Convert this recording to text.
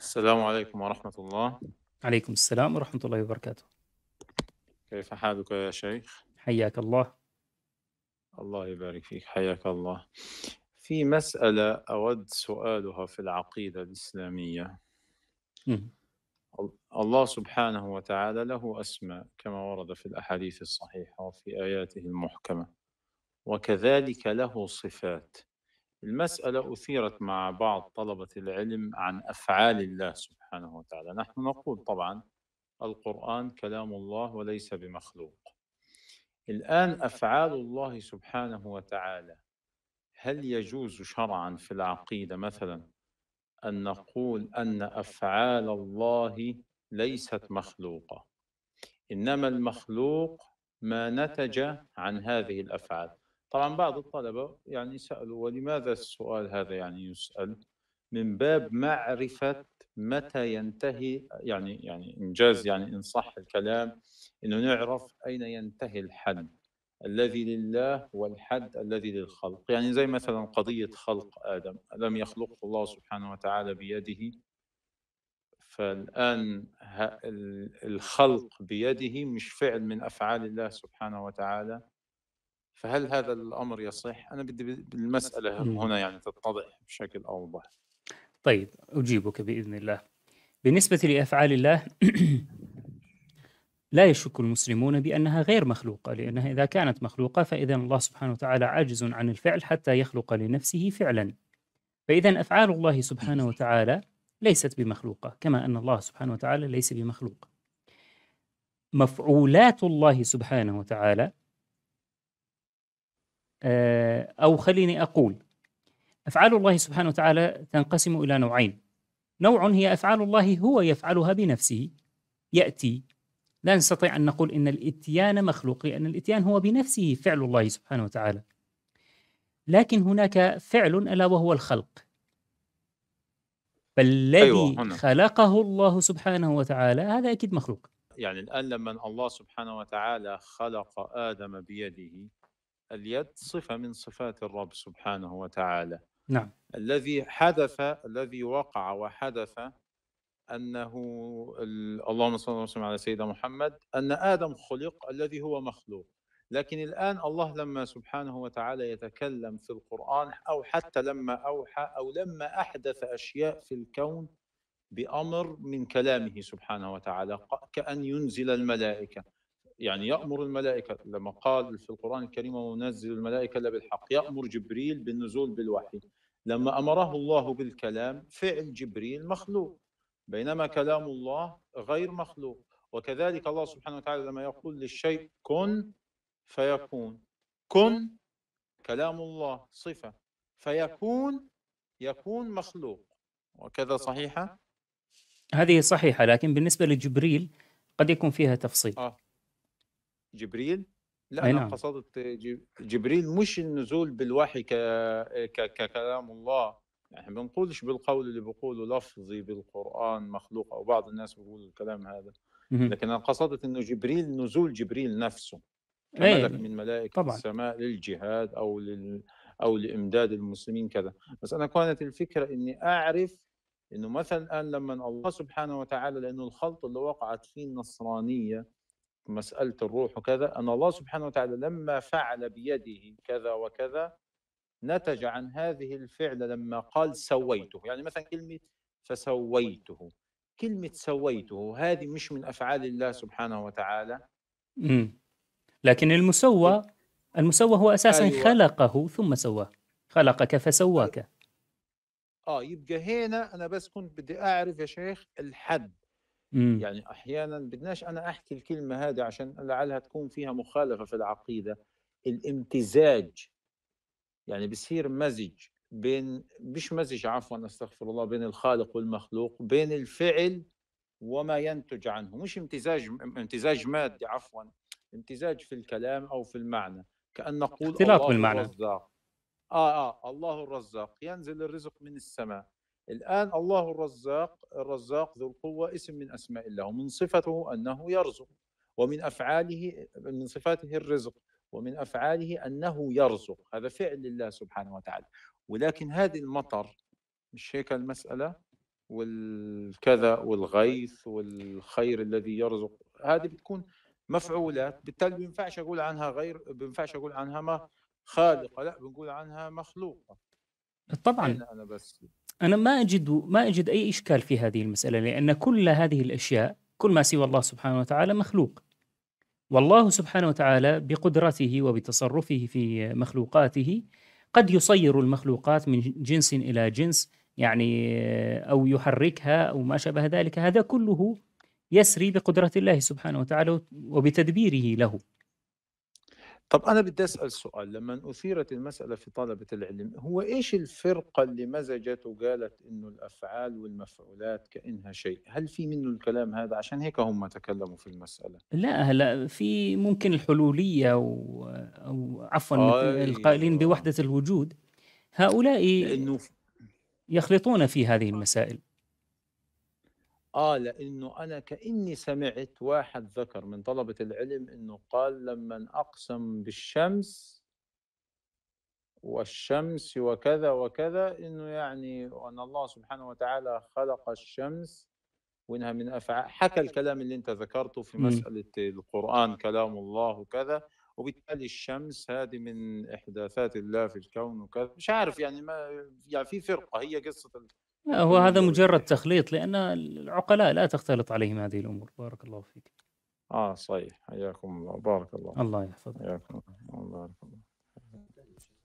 السلام عليكم ورحمة الله عليكم السلام ورحمة الله وبركاته كيف حالك يا شيخ؟ حياك الله الله يبارك فيك حياك الله في مسألة أود سؤالها في العقيدة الإسلامية م. الله سبحانه وتعالى له أسماء كما ورد في الأحاديث الصحيحة وفي آياته المحكمة وكذلك له صفات المسألة أثيرت مع بعض طلبة العلم عن أفعال الله سبحانه وتعالى نحن نقول طبعا القرآن كلام الله وليس بمخلوق الآن أفعال الله سبحانه وتعالى هل يجوز شرعا في العقيدة مثلا أن نقول أن أفعال الله ليست مخلوقة إنما المخلوق ما نتج عن هذه الأفعال طبعا بعض الطلبة يعني سألوا ولماذا السؤال هذا يعني يسأل من باب معرفة متى ينتهي يعني يعني إنجاز يعني إن صح الكلام إنه نعرف أين ينتهي الحد الذي لله والحد الذي للخلق يعني زي مثلا قضية خلق آدم لم يخلقه الله سبحانه وتعالى بيده فالآن الخلق بيده مش فعل من أفعال الله سبحانه وتعالى فهل هذا الامر يصح؟ انا بدي المساله هنا يعني تتضح بشكل اوضح. طيب اجيبك باذن الله. بالنسبه لافعال الله لا يشك المسلمون بانها غير مخلوقه لانها اذا كانت مخلوقه فاذا الله سبحانه وتعالى عاجز عن الفعل حتى يخلق لنفسه فعلا. فاذا افعال الله سبحانه وتعالى ليست بمخلوقه كما ان الله سبحانه وتعالى ليس بمخلوق. مفعولات الله سبحانه وتعالى آه، أو خليني أقول أفعال الله سبحانه وتعالى تنقسم إلى نوعين نوع هي أفعال الله هو يفعلها بنفسه يأتي لا نستطيع أن نقول إن الإتيان مخلوق لأن الإتيان هو بنفسه فعل الله سبحانه وتعالى لكن هناك فعل ألا وهو الخلق فالذي أيوة خلقه الله سبحانه وتعالى هذا أكيد مخلوق يعني الآن لما الله سبحانه وتعالى خلق آدم بيده اليد صفة من صفات الرب سبحانه وتعالى نعم الذي حدث الذي وقع وحدث أنه اللهم صل وسلم على سيدنا محمد أن آدم خلق الذي هو مخلوق لكن الآن الله لما سبحانه وتعالى يتكلم في القرآن أو حتى لما أوحى أو لما أحدث أشياء في الكون بأمر من كلامه سبحانه وتعالى كأن ينزل الملائكة يعني يأمر الملائكة لما قال في القرآن الكريم ونزل الملائكة لا بالحق يأمر جبريل بالنزول بالوحي لما أمره الله بالكلام فعل جبريل مخلوق بينما كلام الله غير مخلوق وكذلك الله سبحانه وتعالى لما يقول للشيء كن فيكون كن كلام الله صفة فيكون يكون مخلوق وكذا صحيحة؟ هذه صحيحة لكن بالنسبة لجبريل قد يكون فيها تفصيل آه. جبريل لا انا نعم. قصدت جبريل مش النزول بالوحي ك... ك... ككلام الله يعني ما بنقولش بالقول اللي بقوله لفظي بالقران مخلوق او بعض الناس بيقولوا الكلام هذا لكن انا قصدت انه جبريل نزول جبريل نفسه نعم. ملك من ملائكه طبعًا. السماء للجهاد او لل او لامداد المسلمين كذا بس انا كانت الفكره اني اعرف انه مثلا الان لما الله سبحانه وتعالى لانه الخلط اللي وقعت فيه النصرانيه مسألة الروح وكذا أن الله سبحانه وتعالى لما فعل بيده كذا وكذا نتج عن هذه الفعل لما قال سويته يعني مثلا كلمة فسويته كلمة سويته هذه مش من أفعال الله سبحانه وتعالى مم. لكن المسوى المسوى هو أساسا أيوة. خلقه ثم سواه خلقك فسواك أيوة. اه يبقى هنا انا بس كنت بدي اعرف يا شيخ الحد مم. يعني احيانا بدناش انا احكي الكلمه هذه عشان لعلها تكون فيها مخالفه في العقيده الامتزاج يعني بصير مزج بين مش مزج عفوا استغفر الله بين الخالق والمخلوق بين الفعل وما ينتج عنه مش امتزاج امتزاج مادي عفوا امتزاج في الكلام او في المعنى كان نقول اختلاط بالمعنى الرزاق اه اه الله الرزاق ينزل الرزق من السماء الآن الله الرزاق الرزاق ذو القوة اسم من أسماء الله ومن صفته أنه يرزق ومن أفعاله من صفاته الرزق ومن أفعاله أنه يرزق هذا فعل لله سبحانه وتعالى ولكن هذه المطر مش هيك المسألة والكذا والغيث والخير الذي يرزق هذه بتكون مفعولات بالتالي ما بينفعش أقول عنها غير ما بينفعش أقول عنها ما خالقة لا بنقول عنها مخلوقة طبعا أنا بس أنا ما أجد ما أجد أي إشكال في هذه المسألة لأن كل هذه الأشياء كل ما سوى الله سبحانه وتعالى مخلوق والله سبحانه وتعالى بقدرته وبتصرفه في مخلوقاته قد يصير المخلوقات من جنس إلى جنس يعني آه، أو يحركها أو ما شابه ذلك هذا كله يسري بقدرة الله سبحانه وتعالى وبتدبيره له طب أنا بدي أسأل سؤال لما أثيرت المسألة في طلبة العلم هو إيش الفرقة اللي مزجت وقالت إنه الأفعال والمفعولات كأنها شيء هل في منه الكلام هذا عشان هيك هم تكلموا في المسألة لا هلا في ممكن الحلولية و... أو عفوا آه القائلين آه. بوحدة الوجود هؤلاء لأنه يخلطون في هذه المسائل قال آه، انه انا كاني سمعت واحد ذكر من طلبه العلم انه قال لما اقسم بالشمس والشمس وكذا وكذا انه يعني ان الله سبحانه وتعالى خلق الشمس وانها من افعال حكى الكلام اللي انت ذكرته في مساله القران كلام الله وكذا وبالتالي الشمس هذه من احداثات الله في الكون وكذا مش عارف يعني ما يعني في فرقه هي قصه هو إيه، هذا إيه، مجرد إيه. تخليط لان العقلاء لا تختلط عليهم هذه الامور بارك الله فيك اه صحيح حياكم الله بارك الله الله يحفظك حياكم الله بارك الله